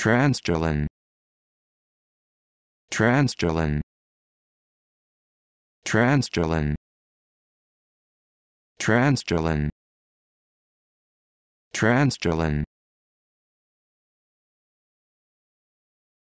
Transgelin. Transgelin. Transgelin. Transgelin. Transgelin.